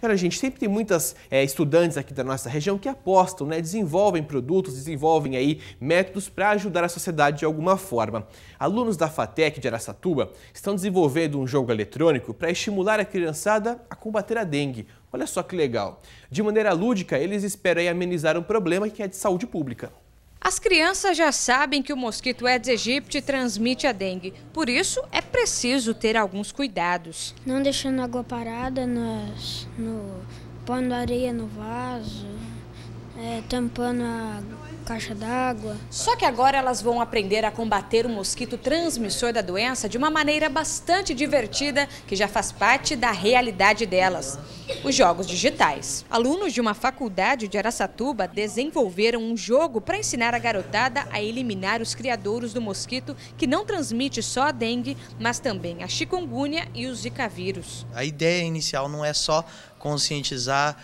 Cara, gente, sempre tem muitas é, estudantes aqui da nossa região que apostam, né, desenvolvem produtos, desenvolvem aí métodos para ajudar a sociedade de alguma forma. Alunos da FATEC de Aracatuba estão desenvolvendo um jogo eletrônico para estimular a criançada a combater a dengue. Olha só que legal. De maneira lúdica, eles esperam amenizar um problema que é de saúde pública. As crianças já sabem que o mosquito Aedes aegypti transmite a dengue, por isso é preciso ter alguns cuidados. Não deixando água parada, nas, no, pondo areia no vaso, é, tampando a caixa d'água. Só que agora elas vão aprender a combater o mosquito transmissor da doença de uma maneira bastante divertida, que já faz parte da realidade delas. Os jogos digitais. Alunos de uma faculdade de Araçatuba desenvolveram um jogo para ensinar a garotada a eliminar os criadouros do mosquito que não transmite só a dengue, mas também a chikungunya e o zika vírus. A ideia inicial não é só conscientizar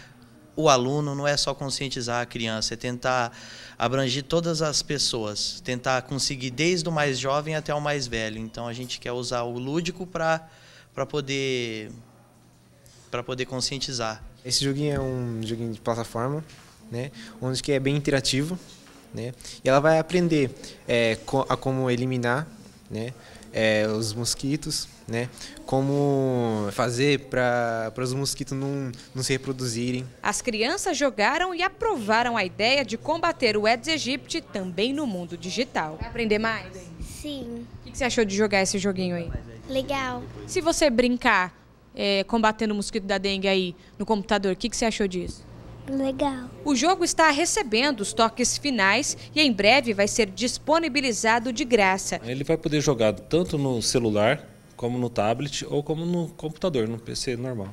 o aluno, não é só conscientizar a criança, é tentar abranger todas as pessoas, tentar conseguir desde o mais jovem até o mais velho. Então a gente quer usar o lúdico para poder para poder conscientizar. Esse joguinho é um joguinho de plataforma, né, onde que é bem interativo, né, e ela vai aprender é, a como eliminar, né, é, os mosquitos, né? Como fazer para os mosquitos não, não se reproduzirem. As crianças jogaram e aprovaram a ideia de combater o Aedes aegypti também no mundo digital. Vai aprender mais? Sim. O que você achou de jogar esse joguinho aí? Legal. Se você brincar é, combatendo o mosquito da dengue aí no computador, o que você achou disso? Legal. O jogo está recebendo os toques finais e em breve vai ser disponibilizado de graça. Ele vai poder jogar tanto no celular, como no tablet ou como no computador, no PC normal.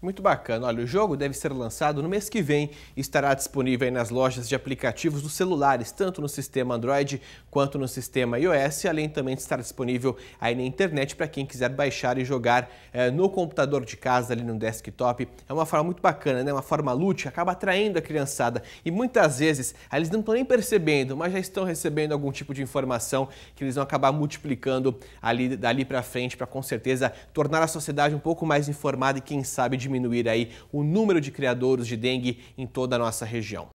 Muito bacana. Olha, o jogo deve ser lançado no mês que vem e estará disponível nas lojas de aplicativos dos celulares, tanto no sistema Android quanto no sistema iOS, além também de estar disponível aí na internet para quem quiser baixar e jogar eh, no computador de casa, ali no desktop. É uma forma muito bacana, né? Uma forma lúdica, acaba atraindo a criançada e muitas vezes eles não estão nem percebendo, mas já estão recebendo algum tipo de informação que eles vão acabar multiplicando ali dali para frente para com certeza tornar a sociedade um pouco mais informada e quem sabe de diminuir aí o número de criadouros de dengue em toda a nossa região.